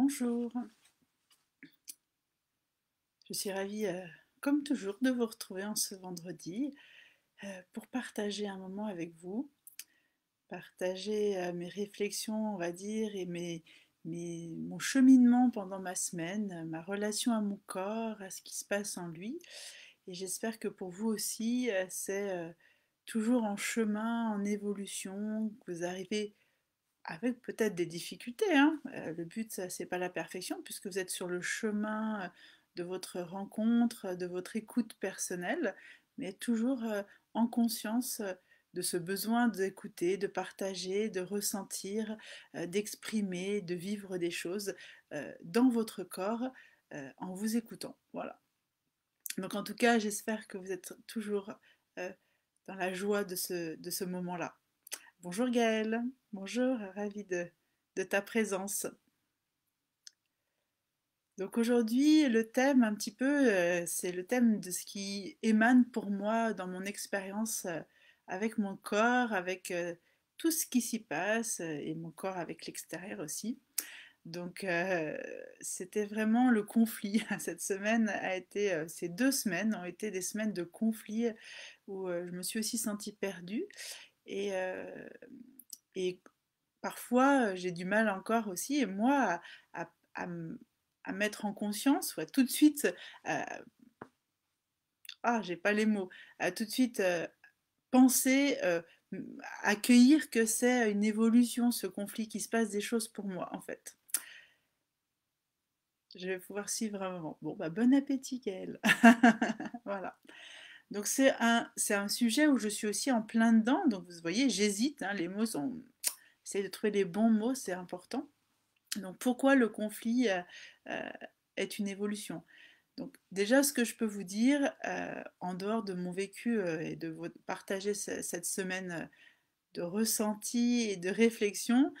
bonjour. Je suis ravie, euh, comme toujours, de vous retrouver en ce vendredi euh, pour partager un moment avec vous, partager euh, mes réflexions, on va dire, et mes, mon cheminement pendant ma semaine, ma relation à mon corps, à ce qui se passe en lui. Et j'espère que pour vous aussi, c'est toujours en chemin, en évolution, que vous arrivez avec peut-être des difficultés. Hein. Euh, le but, c'est pas la perfection, puisque vous êtes sur le chemin euh, de votre rencontre, de votre écoute personnelle, mais toujours euh, en conscience de ce besoin d'écouter, de partager, de ressentir, d'exprimer, de vivre des choses dans votre corps en vous écoutant. Voilà. Donc en tout cas, j'espère que vous êtes toujours dans la joie de ce, de ce moment-là. Bonjour Gaëlle Bonjour, ravi de, ta présence. Donc aujourd'hui, le thème un petit peu, euh, c'est le thème de ce qui émane pour moi dans mon expérience euh, avec mon corps, avec euh, tout ce qui s'y passe, et mon corps avec l'extérieur aussi. Donc c'était vraiment le conflit. Cette semaine a été, ces deux semaines ont été des semaines de conflit où je me suis aussi sentie perdue. Et et parfois j'ai du mal encore aussi, et moi, à, mettre en conscience, à tout de suite, ah, j'ai pas les mots, à tout de suite penser, accueillir que c'est une évolution, ce conflit, qui se passe des choses pour moi, en fait. Je vais pouvoir suivre un moment. Bon, bah, bon appétit, elle. voilà. Donc c'est un, un, sujet où je suis aussi en plein dedans. Donc vous voyez, j'hésite. Hein, les mots sont... J'essaie de trouver les bons mots, c'est important. Donc pourquoi le conflit euh, euh, est une évolution Donc déjà, ce que je peux vous dire, euh, en dehors de mon vécu et de partager cette semaine de ressenti et de réflexion,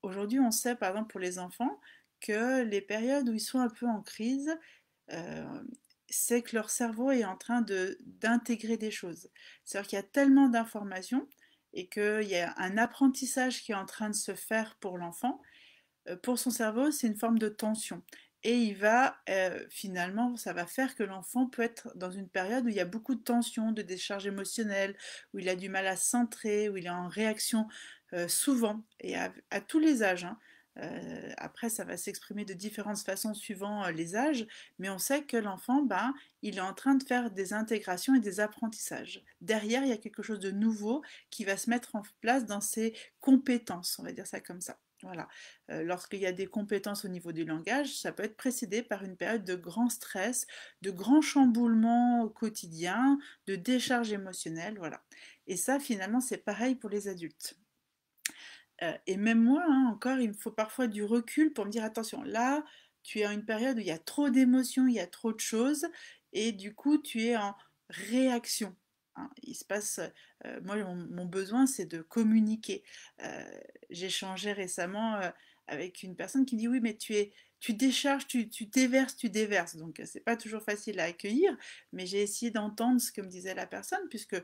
aujourd'hui on sait par exemple pour les enfants que les périodes où ils sont un peu en crise, c'est que leur cerveau est en train d'intégrer des choses. C'est-à-dire qu'il y a tellement d'informations et qu'il y a un apprentissage qui est en train de se faire pour l'enfant. Euh, pour son cerveau, c'est une forme de tension. Et il va, euh, finalement, ça va faire que l'enfant peut être dans une période où il y a beaucoup de tension, de décharge émotionnelle, où il a du mal à centrer, où il est en réaction euh, souvent, et à, tous les âges. Hein. Euh, après, ça va s'exprimer de différentes façons suivant euh, les âges, mais on sait que l'enfant, ben, il est en train de faire des intégrations et des apprentissages. Derrière, il y a quelque chose de nouveau qui va se mettre en place dans ses compétences, on va dire ça comme ça. Voilà. Euh, lorsqu'il y a des compétences au niveau du langage, ça peut être précédé par une période de grand stress, de grand chamboulement au quotidien, de décharge émotionnelle, voilà. Et ça, finalement, c'est pareil pour les adultes. Euh, et même moi, hein, encore, il me faut parfois du recul pour me dire attention, là, tu es en une période où il y a trop d'émotions, il y a trop de choses, et du coup, tu es en réaction. Hein». Il se passe, euh, moi, mon, besoin, c'est de communiquer. Euh, j'ai changé récemment avec une personne qui dit oui, mais tu es, tu décharges, tu, tu, déverses, tu déverses. Donc, c'est pas toujours facile à accueillir, mais j'ai essayé d'entendre ce que me disait la personne, puisque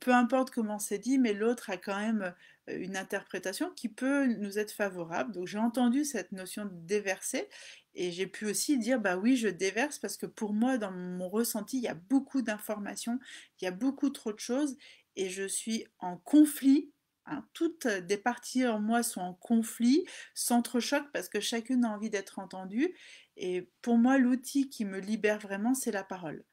peu importe comment c'est dit, mais l'autre a quand même une interprétation qui peut nous être favorable. Donc j'ai entendu cette notion de déverser et j'ai pu aussi dire bah oui, je déverse parce que pour moi, dans mon ressenti, il y a beaucoup d'informations, il y a beaucoup trop de choses et je suis en conflit hein. toutes des parties en moi sont en conflit, s'entrechoquent parce que chacune a envie d'être entendue. Et pour moi, l'outil qui me libère vraiment, c'est la parole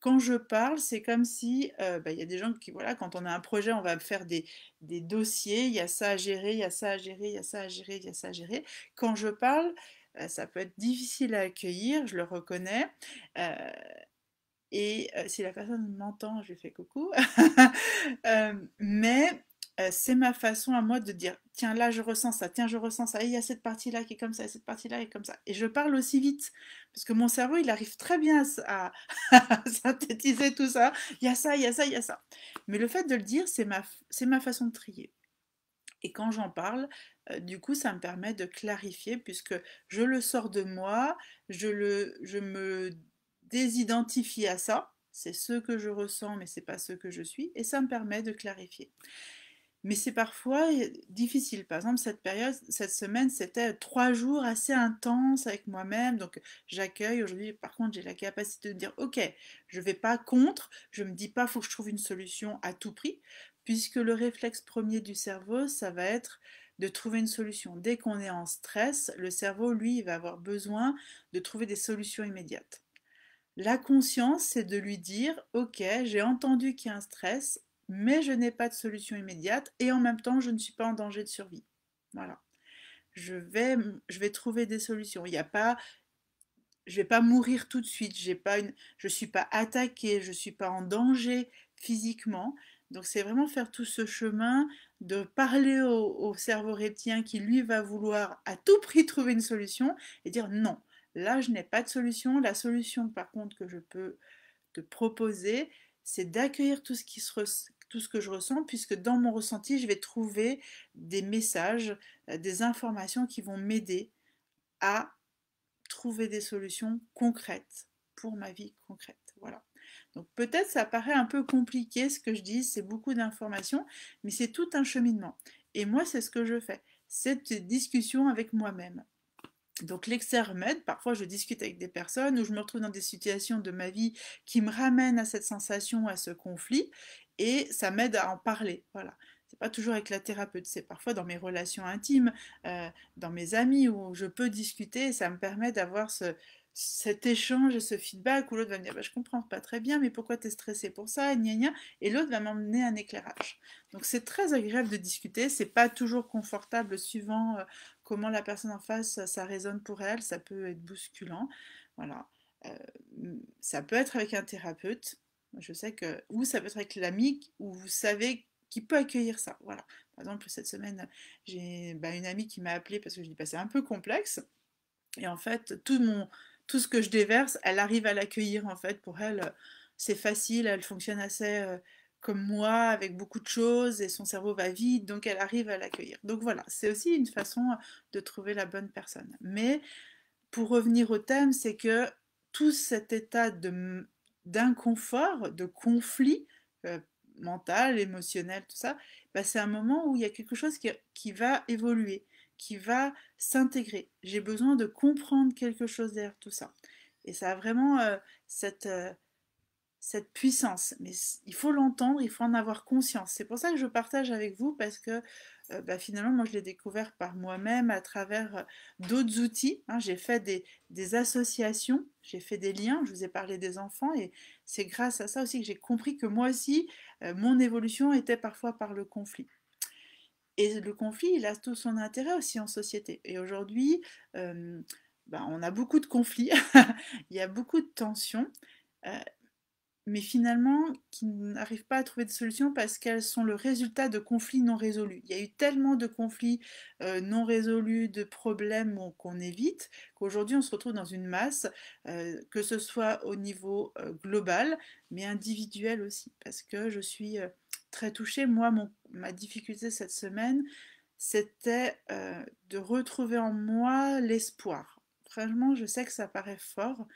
quand je parle, c'est comme si euh, bah, il y a des gens qui, voilà, quand on a un projet, on va faire des, des dossiers, il y a ça à gérer, il y a ça à gérer, il y a ça à gérer, il y a ça à gérer. Quand je parle, euh, ça peut être difficile à accueillir, je le reconnais. Euh, et si la personne m'entend, je lui fais coucou. mais euh, c'est ma façon à moi de dire tiens là je ressens ça, tiens je ressens ça, et il y a cette partie là qui est comme ça, et cette partie là qui est comme ça. Et je parle aussi vite parce que mon cerveau il arrive très bien à, synthétiser tout ça. Il y a ça, il y a ça, il y a ça. Mais le fait de le dire c'est ma ma façon de trier. Et quand j'en parle, euh, du coup, ça me permet de clarifier puisque je le sors de moi, je, le, je me désidentifie à ça. C'est ce que je ressens, mais c'est pas ce que je suis, et ça me permet de clarifier mais c'est parfois difficile. Par exemple, cette période, cette semaine, c'était trois jours assez intenses avec moi-même. Donc, j'accueille aujourd'hui. Par contre, j'ai la capacité de dire, OK, je ne vais pas contre. Je ne me dis pas, faut que je trouve une solution à tout prix, puisque le réflexe premier du cerveau, ça va être de trouver une solution. Dès qu'on est en stress, le cerveau, lui, va avoir besoin de trouver des solutions immédiates. La conscience, c'est de lui dire, OK, j'ai entendu qu'il y a un stress, mais je n'ai pas de solution immédiate et en même temps, je ne suis pas en danger de survie. Voilà. Je vais, je vais trouver des solutions. Il n'y a pas, je vais pas mourir tout de suite. J'ai pas une, je suis pas attaquée, je ne suis pas en danger physiquement. Donc c'est vraiment faire tout ce chemin de parler au, au, cerveau reptilien qui lui va vouloir à tout prix trouver une solution et dire non, là je n'ai pas de solution. La solution par contre que je peux te proposer, c'est d'accueillir tout ce qui se, tout ce que je ressens, puisque dans mon ressenti, je vais trouver des messages, euh, des informations qui vont m'aider à trouver des solutions concrètes pour ma vie concrète. Voilà. Donc peut-être ça paraît un peu compliqué ce que je dis, c'est beaucoup d'informations, mais c'est tout un cheminement. Et moi, c'est ce que je fais. Cette discussion avec moi-même. Donc l'exercice m'aide. parfois je discute avec des personnes ou je me retrouve dans des situations de ma vie qui me ramènent à cette sensation, à ce conflit, et ça m'aide à en parler. Voilà. C'est pas toujours avec la thérapeute, c'est parfois dans mes relations intimes, euh, dans mes amis où je peux discuter, ça me permet d'avoir cet échange, ce feedback où l'autre va me dire bah, je comprends pas très bien, mais pourquoi tu es stressé pour ça, et l'autre va m'emmener un éclairage. Donc c'est très agréable de discuter, c'est pas toujours confortable suivant euh, comment la personne en face, ça résonne pour elle, ça peut être bousculant. Voilà. Euh, ça peut être avec un thérapeute, je sais que, ou ça peut être avec l'ami ou vous savez qui peut accueillir ça. Voilà. Par exemple, cette semaine, j'ai bah, une amie qui m'a appelée parce que je lui bah, c'est un peu complexe. Et en fait, tout mon, tout ce que je déverse, elle arrive à l'accueillir en fait. Pour elle, c'est facile, elle fonctionne assez euh, comme moi, avec beaucoup de choses, et son cerveau va vite, donc elle arrive à l'accueillir. Donc voilà, c'est aussi une façon de trouver la bonne personne. Mais pour revenir au thème, c'est que tout cet état de d'inconfort, de, conflit euh, mental, émotionnel, tout ça, bah, c'est un moment où il y a quelque chose qui, va évoluer, qui va s'intégrer. J'ai besoin de comprendre quelque chose derrière tout ça. Et ça a vraiment euh, cette... Euh, cette puissance. Mais il faut l'entendre, il faut en avoir conscience. C'est pour ça que je partage avec vous parce que euh, bah, finalement, moi, je l'ai découvert par moi-même à travers euh, d'autres outils. Hein. J'ai fait des, associations, j'ai fait des liens, je vous ai parlé des enfants et c'est grâce à ça aussi que j'ai compris que moi aussi, euh, mon évolution était parfois par le conflit. Et le conflit, il a tout son intérêt aussi en société. Et aujourd'hui, bah, on a beaucoup de conflits, il y a beaucoup de tensions mais finalement qui n'arrivent pas à trouver de solution parce qu'elles sont le résultat de conflits non résolus. Il y a eu tellement de conflits euh, non résolus, de problèmes qu'on évite, qu'aujourd'hui on se retrouve dans une masse, euh, que ce soit au niveau euh, global, mais individuel aussi, parce que je suis très touchée. Moi, mon, ma difficulté cette semaine, c'était de retrouver en moi l'espoir. Franchement, je sais que ça paraît fort,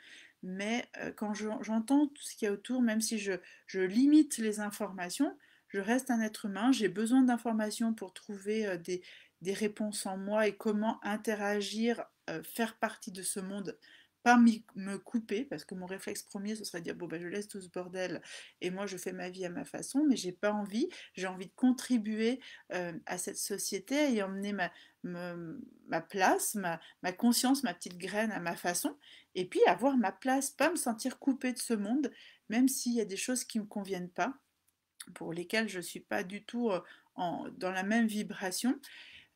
mais euh, quand j'entends tout ce qu'il y a autour, même si je, limite les informations, je reste un être humain, j'ai besoin d'informations pour trouver euh, des, des, réponses en moi et comment interagir, euh, faire partie de ce monde pas me couper, parce que mon réflexe premier, ce serait de dire, bon, ben, je laisse tout ce bordel et moi, je fais ma vie à ma façon, mais j'ai pas envie, j'ai envie de contribuer euh, à cette société et emmener ma, ma, place, ma, ma, conscience, ma petite graine à ma façon, et puis avoir ma place, pas me sentir coupée de ce monde, même s'il y a des choses qui me conviennent pas, pour lesquelles je suis pas du tout euh, en, dans la même vibration.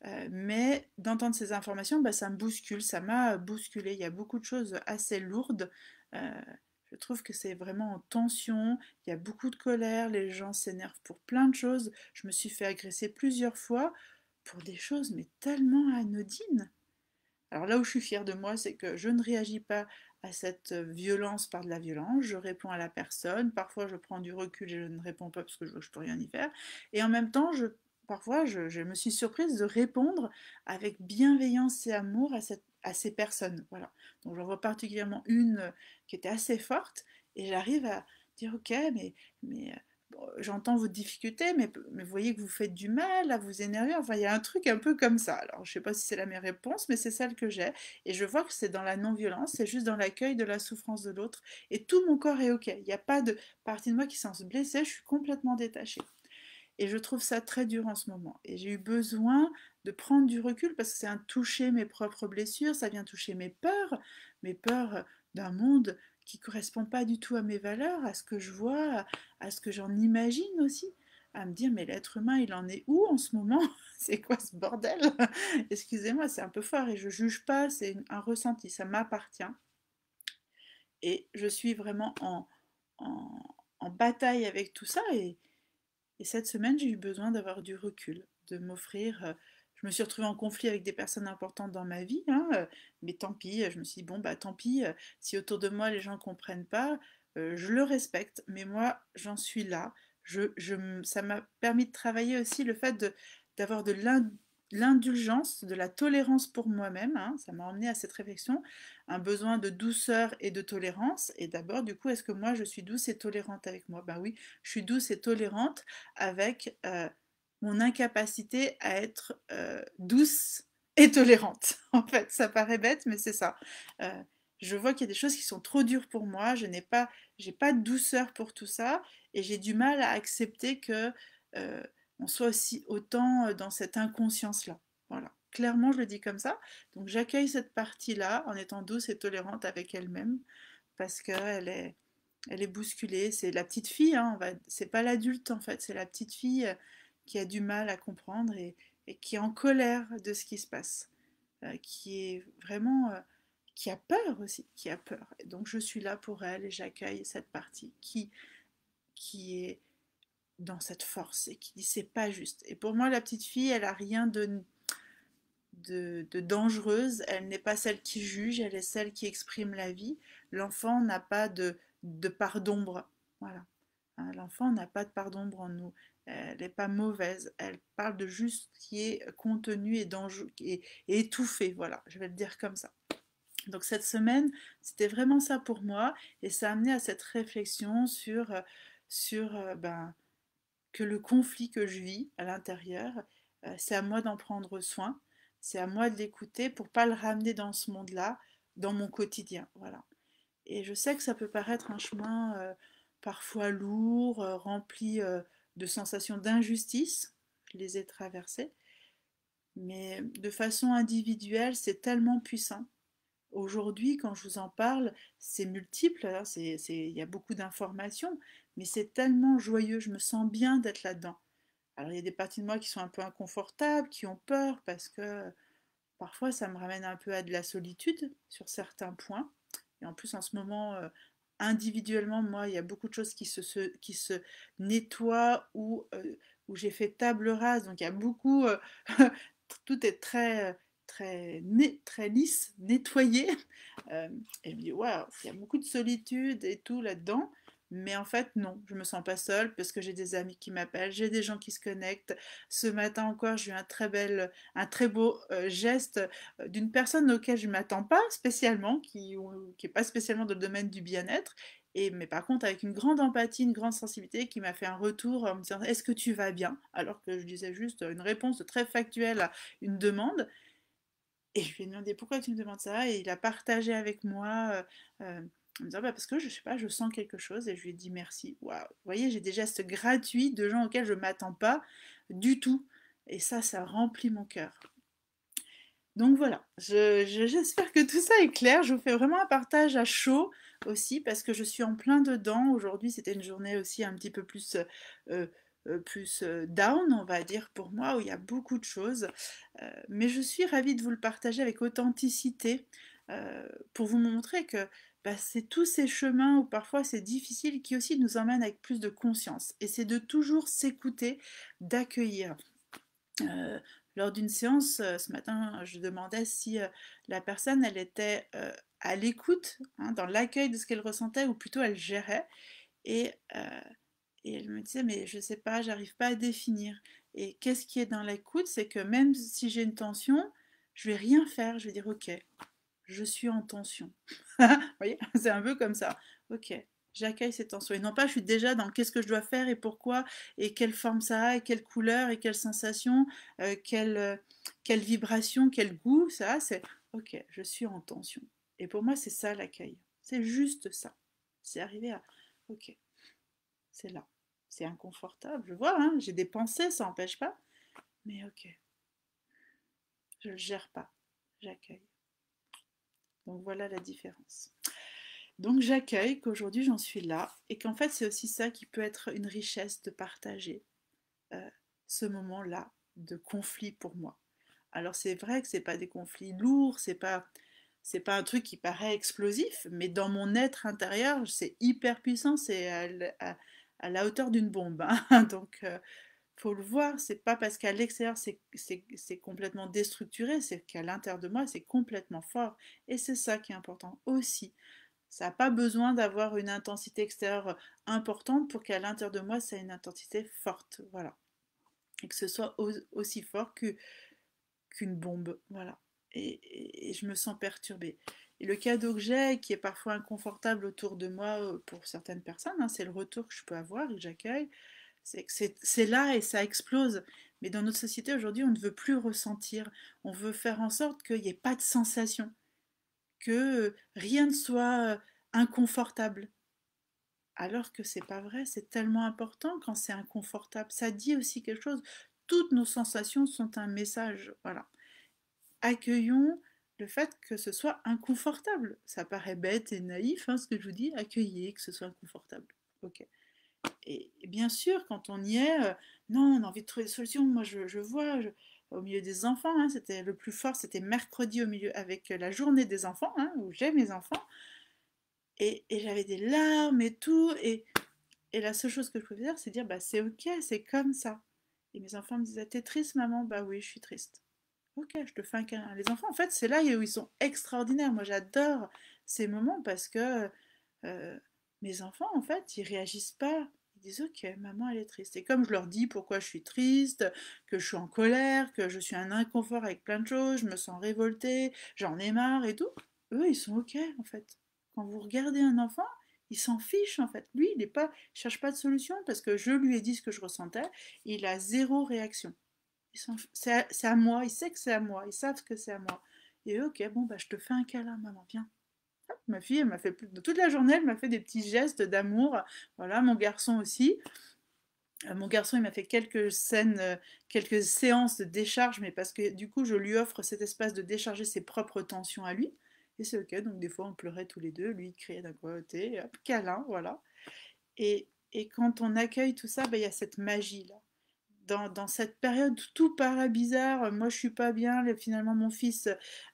Euh, mais d'entendre ces informations, bah, ça me bouscule, ça m'a bousculé. Il y a beaucoup de choses assez lourdes. Euh, je trouve que c'est vraiment en tension, il y a beaucoup de colère, les gens s'énervent pour plein de choses. Je me suis fait agresser plusieurs fois pour des choses mais tellement anodines. Alors là où je suis fière de moi, c'est que je ne réagis pas à cette violence par de la violence, je réponds à la personne, parfois je prends du recul et je ne réponds pas parce que je ne peux rien y faire, et en même temps je parfois, je, me suis surprise de répondre avec bienveillance et amour à, ces personnes. Voilà. Donc j'en vois particulièrement une euh, qui était assez forte et j'arrive à dire ok, mais, euh, j'entends vos difficultés, mais, vous voyez que vous faites du mal, à vous énerver. Enfin, il y a un truc un peu comme ça. Alors je ne sais pas si c'est la meilleure réponse, mais c'est celle que j'ai. Et je vois que c'est dans la non-violence, c'est juste dans l'accueil de la souffrance de l'autre. Et tout mon corps est ok. Il n'y a pas de partie de moi qui s'en blessée, je suis complètement détachée. Et je trouve ça très dur en ce moment. Et j'ai eu besoin de prendre du recul parce que c'est un toucher mes propres blessures, ça vient toucher mes peurs, mes peurs d'un monde qui ne correspond pas du tout à mes valeurs, à ce que je vois, à ce que j'en imagine aussi à me dire mais l'être humain il en est où en ce moment C'est quoi ce bordel Excusez-moi, c'est un peu fort et je juge pas, c'est un ressenti, ça m'appartient. Et je suis vraiment en, en, bataille avec tout ça et, et cette semaine, j'ai eu besoin d'avoir du recul, de m'offrir euh, je me suis retrouvée en conflit avec des personnes importantes dans ma vie, hein, euh, mais tant pis, euh, je me suis dit, bon, bah tant pis, si autour de moi les gens ne comprennent pas, je le respecte, mais moi, j'en suis là. Je, ça m'a permis de travailler aussi le fait d'avoir de, l'indulgence, de la tolérance pour moi-même. Hein, ça m'a emmené à cette réflexion, un besoin de douceur et de tolérance. Et d'abord, du coup, est-ce que moi, je suis douce et tolérante avec moi Ben oui, je suis douce et tolérante avec euh, mon incapacité à être euh, douce et tolérante. En fait, ça paraît bête, mais c'est ça. Euh, je vois qu'il y a des choses qui sont trop dures pour moi. Je n'ai pas, j'ai pas de douceur pour tout ça, et j'ai du mal à accepter que on soit aussi autant euh, dans cette inconscience-là. Voilà. Clairement, je le dis comme ça. Donc j'accueille cette partie-là en étant douce et tolérante avec elle-même parce qu'elle est, elle est bousculée. C'est la petite fille, hein, c'est pas l'adulte en fait, c'est la petite fille euh, qui a du mal à comprendre et, qui est en colère de ce qui se passe, euh, qui est vraiment, qui a peur aussi, qui a peur. Et donc je suis là pour elle et j'accueille cette partie qui, qui est dans cette force et qui dit c'est pas juste. Et pour moi, la petite fille, elle a rien de, de, dangereuse. Elle n'est pas celle qui juge, elle est celle qui exprime la vie. L'enfant n'a pas de, de part d'ombre. Voilà. Hein, l'enfant n'a pas de part d'ombre en nous. Elle n'est pas mauvaise. Elle parle de juste qui est contenu et, étouffé. Voilà, je vais le dire comme ça. Donc cette semaine, c'était vraiment ça pour moi et ça a amené à cette réflexion sur, sur euh, ben, que le conflit que je vis à l'intérieur, euh, c'est à moi d'en prendre soin, c'est à moi de l'écouter pour pas le ramener dans ce monde-là, dans mon quotidien, voilà. Et je sais que ça peut paraître un chemin euh, parfois lourd, euh, rempli de sensations d'injustice, je les ai traversées, mais de façon individuelle, c'est tellement puissant. Aujourd'hui, quand je vous en parle, c'est multiple, hein, c'est, il y a beaucoup d'informations, mais c'est tellement joyeux, je me sens bien d'être là-dedans. Alors il y a des parties de moi qui sont un peu inconfortables, qui ont peur, parce que euh, parfois ça me ramène un peu à de la solitude sur certains points. Et en plus en ce moment, euh, individuellement, moi, il y a beaucoup de choses qui se, qui se nettoient ou euh, où, j'ai fait table rase. Donc il y a beaucoup, tout est très très, très lisse, nettoyé. et puis me waouh, il y a beaucoup de solitude et tout là-dedans. Mais en fait, non, je me sens pas seule parce que j'ai des amis qui m'appellent, j'ai des gens qui se connectent. Ce matin encore, j'ai eu un très bel, un très beau euh, geste euh, d'une personne auquel je m'attends pas spécialement, qui n'est pas spécialement dans le domaine du bien-être. Et, mais par contre, avec une grande empathie, une grande sensibilité, qui m'a fait un retour en me disant Est-ce que tu vas bien Alors que je disais juste une réponse très factuelle à une demande. Et je lui ai demandé Pourquoi tu me demandes ça Et il a partagé avec moi. Euh, en me disant «Bah, parce que je sais pas, je sens quelque chose et je lui ai dit merci. Waouh, vous voyez, j'ai des gestes gratuits de gens auxquels je ne m'attends pas du tout. Et ça, ça remplit mon cœur. Donc voilà, j'espère que tout ça est clair. Je vous fais vraiment un partage à chaud aussi parce que je suis en plein dedans. Aujourd'hui, c'était une journée aussi un petit peu plus, euh, euh, plus euh, down, on va dire, pour moi, où il y a beaucoup de choses. mais je suis ravie de vous le partager avec authenticité pour vous montrer que c'est tous ces chemins où parfois c'est difficile qui aussi nous emmènent avec plus de conscience. Et c'est de toujours s'écouter, d'accueillir. Euh, lors d'une séance, euh, ce matin, je demandais si euh, la personne, elle était à l'écoute, hein, dans l'accueil de ce qu'elle ressentait, ou plutôt elle gérait. Et, elle me disait, mais je ne sais pas, j'arrive pas à définir. Et qu'est-ce qui est dans l'écoute C'est que même si j'ai une tension, je vais rien faire, je vais dire, ok, je suis en tension. Vous voyez, c'est un peu comme ça. Ok, j'accueille cette tension. Et non pas, je suis déjà dans qu'est-ce que je dois faire et pourquoi, et quelle forme ça a, et quelle couleur, et quelle sensation, euh, quelle, euh, quelle vibration, quel goût ça a. C'est ok, je suis en tension. Et pour moi, c'est ça l'accueil. C'est juste ça. C'est arrivé à ok, c'est là. C'est inconfortable, je vois, hein, j'ai des pensées, ça n'empêche pas. Mais ok, je ne le gère pas, j'accueille. Donc voilà la différence. Donc j'accueille qu'aujourd'hui j'en suis là et qu'en fait c'est aussi ça qui peut être une richesse de partager euh, ce moment-là de conflit pour moi. Alors c'est vrai que ce n'est pas des conflits lourds, c'est pas c'est pas un truc qui paraît explosif, mais dans mon être intérieur c'est hyper puissant, c'est à, la hauteur d'une bombe. Hein. Donc euh, faut le voir, c'est pas parce qu'à l'extérieur c'est complètement déstructuré, c'est qu'à l'intérieur de moi c'est complètement fort. Et c'est ça qui est important aussi. Ça n'a pas besoin d'avoir une intensité extérieure euh, importante pour qu'à l'intérieur de moi ça ait une intensité forte. Voilà. Et que ce soit aussi fort qu'une bombe. Voilà. Et, je me sens perturbée. Et le cadeau que j'ai, qui est parfois inconfortable autour de moi euh, pour certaines personnes, hein, c'est le retour que je peux avoir et que j'accueille. C'est là et ça explose. Mais dans notre société aujourd'hui, on ne veut plus ressentir. On veut faire en sorte qu'il n'y ait pas de sensation, que rien ne soit euh, inconfortable. Alors que c'est pas vrai, c'est tellement important quand c'est inconfortable. Ça dit aussi quelque chose. Toutes nos sensations sont un message. Voilà. Accueillons le fait que ce soit inconfortable. Ça paraît bête et naïf, hein, ce que je vous dis. Accueillez que ce soit inconfortable. Ok. Et, bien sûr, quand on y est, euh, non, on a envie de trouver des solutions. Moi, je, vois, au milieu des enfants, hein, c'était le plus fort, c'était mercredi au milieu avec euh, la journée des enfants, hein, où j'ai mes enfants. Et, j'avais des larmes et tout. Et, la seule chose que je pouvais dire, c'est dire, bah, c'est ok, c'est comme ça. Et mes enfants me disaient, t'es triste, maman Bah oui, je suis triste. Ok, je te fais un câlin. Les enfants, en fait, c'est là où ils sont extraordinaires. Moi, j'adore ces moments parce que euh, mes enfants, en fait, ils réagissent pas disent ok maman elle est triste et comme je leur dis pourquoi je suis triste que je suis en colère que je suis un inconfort avec plein de choses je me sens révoltée j'en ai marre et tout eux ils sont ok en fait quand vous regardez un enfant il s'en fiche en fait lui il ne pas cherche pas de solution parce que je lui ai dit ce que je ressentais il a zéro réaction c'est à, moi il sait que c'est à moi ils savent que c'est à moi et eux ok bon bah je te fais un câlin maman viens Ma fille, elle m'a fait toute la journée, elle m'a fait des petits gestes d'amour. Voilà, mon garçon aussi. Euh, mon garçon, il m'a fait quelques scènes, euh, quelques séances de décharge, mais parce que du coup, je lui offre cet espace de décharger ses propres tensions à lui. Et c'est ok, donc des fois, on pleurait tous les deux, lui, il criait d'un côté, hop, câlin, voilà. Et, et, quand on accueille tout ça, ben, il y a cette magie-là. Dans, cette période tout paraît bizarre, moi je suis pas bien, finalement mon fils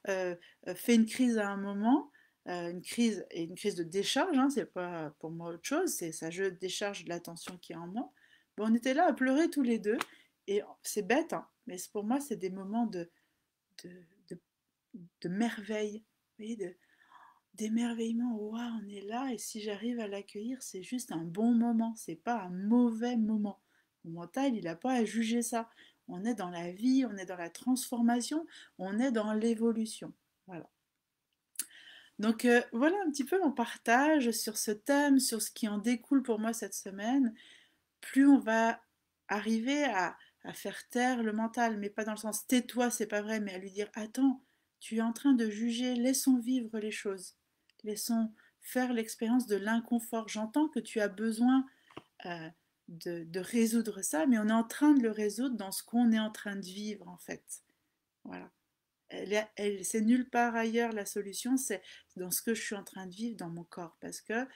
euh, fait une crise à un moment, euh, une crise et une crise de décharge, hein, c'est pas pour moi autre chose, c'est ça je décharge de la qui est en moi. on était là à pleurer tous les deux et c'est bête, hein, mais pour moi c'est des moments de, de, merveille, d'émerveillement. Waouh, on est là et si j'arrive à l'accueillir, c'est juste un bon moment, c'est pas un mauvais moment. Mon mental, il a pas à juger ça. On est dans la vie, on est dans la transformation, on est dans l'évolution. Voilà. Donc euh, voilà un petit peu mon partage sur ce thème, sur ce qui en découle pour moi cette semaine. Plus on va arriver à, faire taire le mental, mais pas dans le sens tais-toi, c'est pas vrai, mais à lui dire attends, tu es en train de juger, laissons vivre les choses, laissons faire l'expérience de l'inconfort. J'entends que tu as besoin euh, de, résoudre ça, mais on est en train de le résoudre dans ce qu'on est en train de vivre en fait. Voilà c'est nulle part ailleurs la solution, c'est dans ce que je suis en train de vivre dans mon corps. Parce que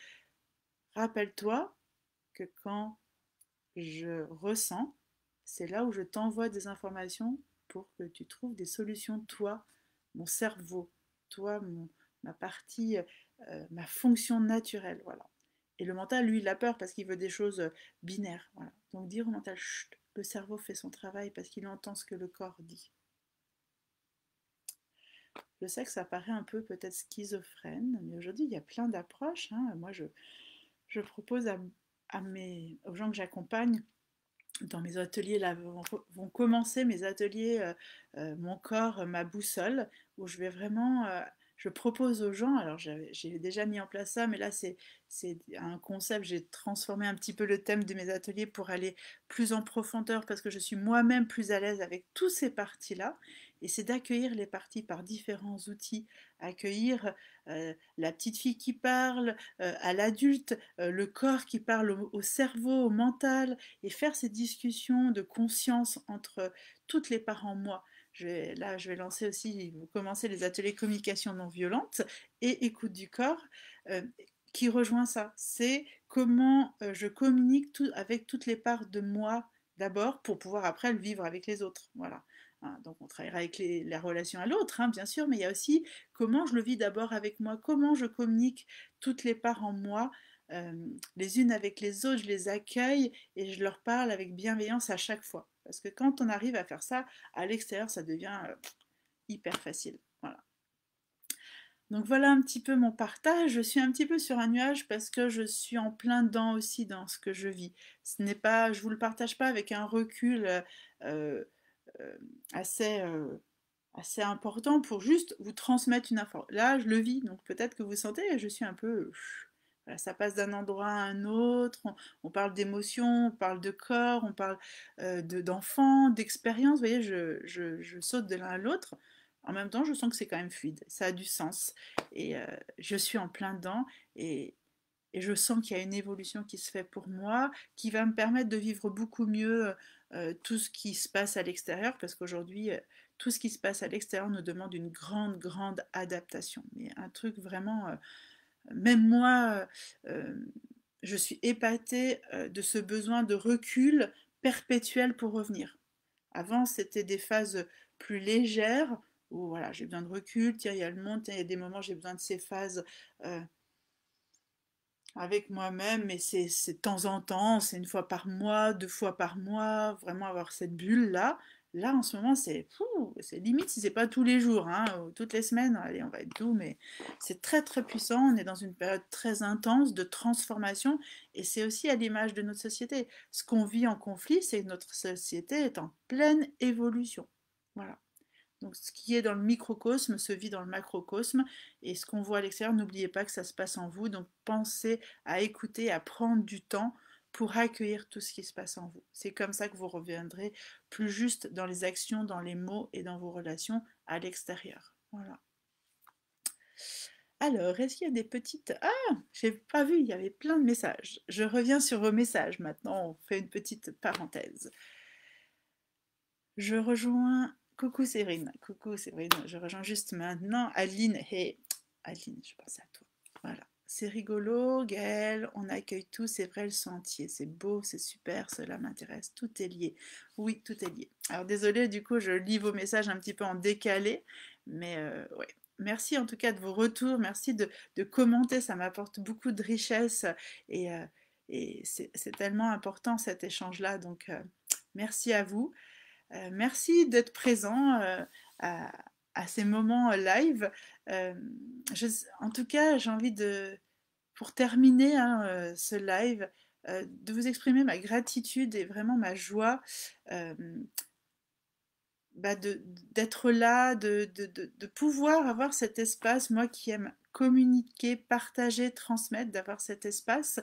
rappelle-toi que quand je ressens, c'est là où je t'envoie des informations pour que tu trouves des solutions, toi, mon cerveau, toi, ma partie, euh, ma fonction naturelle. Voilà. Et le mental, lui, il a peur parce qu'il veut des choses euh, binaires. Voilà. Donc dire au mental, le cerveau fait son travail parce qu'il entend ce que le corps dit. Je sais que ça paraît un peu peut-être schizophrène, mais aujourd'hui, il y a plein d'approches. Hein. Moi, je, propose à, aux gens que j'accompagne dans mes ateliers, là, vont, commencer mes ateliers euh, euh, Mon corps, ma boussole, où je vais vraiment, euh, je propose aux gens, alors j'ai déjà mis en place ça, mais là c'est un concept, j'ai transformé un petit peu le thème de mes ateliers pour aller plus en profondeur parce que je suis moi-même plus à l'aise avec tous ces parties-là et c'est d'accueillir les parties par différents outils, accueillir euh, la petite fille qui parle, euh, à l'adulte, euh, le corps qui parle au, cerveau, au mental, et faire ces discussions de conscience entre toutes les parts en moi. là, je vais lancer aussi, vous commencez les ateliers communication non violente et écoute du corps qui rejoint ça. C'est comment je communique avec toutes les parts de moi d'abord pour pouvoir après le vivre avec les autres. Voilà. Hein, donc on travaillera avec les, la relation à l'autre, hein, bien sûr, mais il y a aussi comment je le vis d'abord avec moi, comment je communique toutes les parts en moi, euh, les unes avec les autres, je les accueille et je leur parle avec bienveillance à chaque fois. Parce que quand on arrive à faire ça, à l'extérieur, ça devient euh, hyper facile. Voilà. Donc voilà un petit peu mon partage. Je suis un petit peu sur un nuage parce que je suis en plein dedans aussi dans ce que je vis. Ce n'est pas, je vous le partage pas avec un recul. Euh, euh, euh, assez, important pour juste vous transmettre une information. Là, je le vis, donc peut-être que vous sentez, je suis un peu... ça passe d'un endroit à un autre, on, parle d'émotions, on parle de corps, on parle euh, d'enfants, d'expériences. Vous voyez, je, saute de l'un à l'autre. En même temps, je sens que c'est quand même fluide, ça a du sens. Et je suis en plein dedans et je sens qu'il y a une évolution qui se fait pour moi, qui va me permettre de vivre beaucoup mieux euh, tout ce qui se passe à l'extérieur, parce qu'aujourd'hui, euh, tout ce qui se passe à l'extérieur nous demande une grande, grande adaptation. Mais un truc vraiment, euh, même moi, je suis épatée de ce besoin de recul perpétuel pour revenir. Avant, c'était des phases plus légères, où voilà, j'ai besoin de recul, tiens, il y a le monde, il y a des moments, j'ai besoin de ces phases avec moi-même et c'est de temps en temps, c'est une fois par mois, deux fois par mois, vraiment avoir cette bulle-là. Là, en ce moment, c'est limite si c'est pas tous les jours, hein, toutes les semaines, allez, on va être doux, mais c'est très très puissant. On est dans une période très intense de transformation et c'est aussi à l'image de notre société. Ce qu'on vit en conflit, c'est que notre société est en pleine évolution. Voilà. Donc ce qui est dans le microcosme se vit dans le macrocosme et ce qu'on voit à l'extérieur, n'oubliez pas que ça se passe en vous. Donc pensez à écouter, à prendre du temps pour accueillir tout ce qui se passe en vous. C'est comme ça que vous reviendrez plus juste dans les actions, dans les mots et dans vos relations à l'extérieur. Voilà. Alors, est-ce qu'il y a des petites... Ah, j'ai pas vu, il y avait plein de messages. Je reviens sur vos messages maintenant, on fait une petite parenthèse. Je rejoins Coucou Séverine, coucou Séverine, je rejoins juste maintenant Aline. et Aline, je pense à toi. Voilà, c'est rigolo, Gaëlle, on accueille tous, c'est vrai le sentier, c'est beau, c'est super, cela m'intéresse, tout est lié. Oui, tout est lié. Alors désolée, du coup, je lis vos messages un petit peu en décalé, mais euh, ouais, merci en tout cas de vos retours, merci de, commenter, ça m'apporte beaucoup de richesse et, euh, c'est tellement important cet échange-là, donc euh, merci à vous. Euh, merci d'être présent euh, à, ces moments euh, live. en tout cas, j'ai envie de, pour terminer hein, ce live, de vous exprimer ma gratitude et vraiment ma joie bah, d'être là, de, pouvoir avoir cet espace, moi qui aime communiquer, partager, transmettre, d'avoir cet espace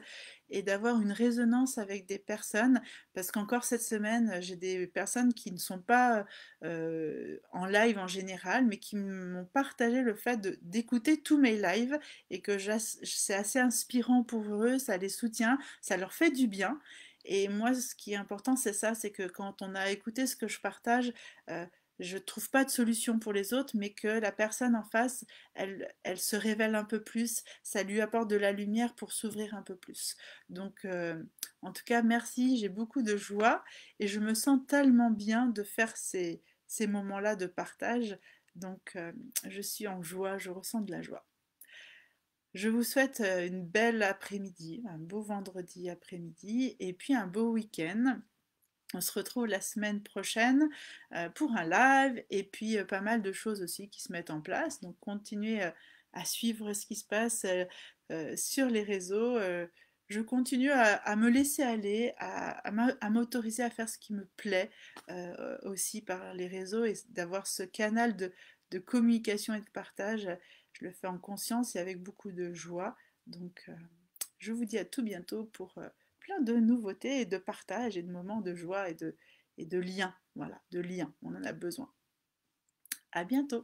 et d'avoir une résonance avec des personnes. Parce qu'encore cette semaine, j'ai des personnes qui ne sont pas euh, en live en général, mais qui m'ont partagé le fait d'écouter tous mes lives et que c'est assez inspirant pour eux, ça les soutient, ça leur fait du bien. Et moi, ce qui est important, c'est ça, c'est que quand on a écouté ce que je partage, euh, je trouve pas de solution pour les autres, mais que la personne en face, elle, se révèle un peu plus, ça lui apporte de la lumière pour s'ouvrir un peu plus. Donc, euh, en tout cas, merci, j'ai beaucoup de joie et je me sens tellement bien de faire ces, moments-là de partage. Donc, euh, je suis en joie, je ressens de la joie. Je vous souhaite euh, une belle après-midi, un beau vendredi après-midi et puis un beau week-end. On se retrouve la semaine prochaine euh, pour un live et puis euh, pas mal de choses aussi qui se mettent en place. Donc continuez euh, à suivre ce qui se passe sur les réseaux. Je continue à, me laisser aller, à, m'autoriser à faire ce qui me plaît aussi par les réseaux et d'avoir ce canal de communication et de partage. Je le fais en conscience et avec beaucoup de joie. Donc je vous dis à tout bientôt pour plein de nouveautés et de partage et de moments de joie et de, et de liens. Voilà, de liens, on en a besoin. À bientôt